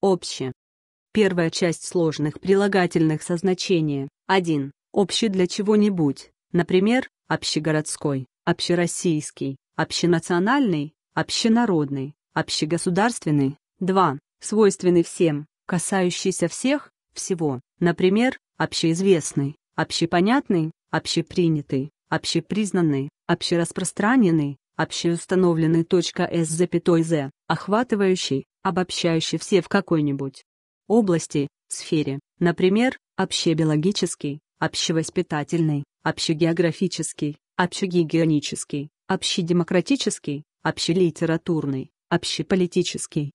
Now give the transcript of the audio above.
Общее. Первая часть сложных прилагательных со значения 1. Общий для чего-нибудь, например, общегородской, общероссийский, общенациональный, общенародный, общегосударственный. 2. Свойственный всем, касающийся всех, всего, например, общеизвестный, общепонятный, общепринятый, общепризнанный, общераспространенный, общеустановленный .с запятой з, охватывающий, обобщающий все в какой-нибудь области, сфере, например, общебиологический, общевоспитательный, общегеографический, общегигиенический, общедемократический, общелитературный, общеполитический,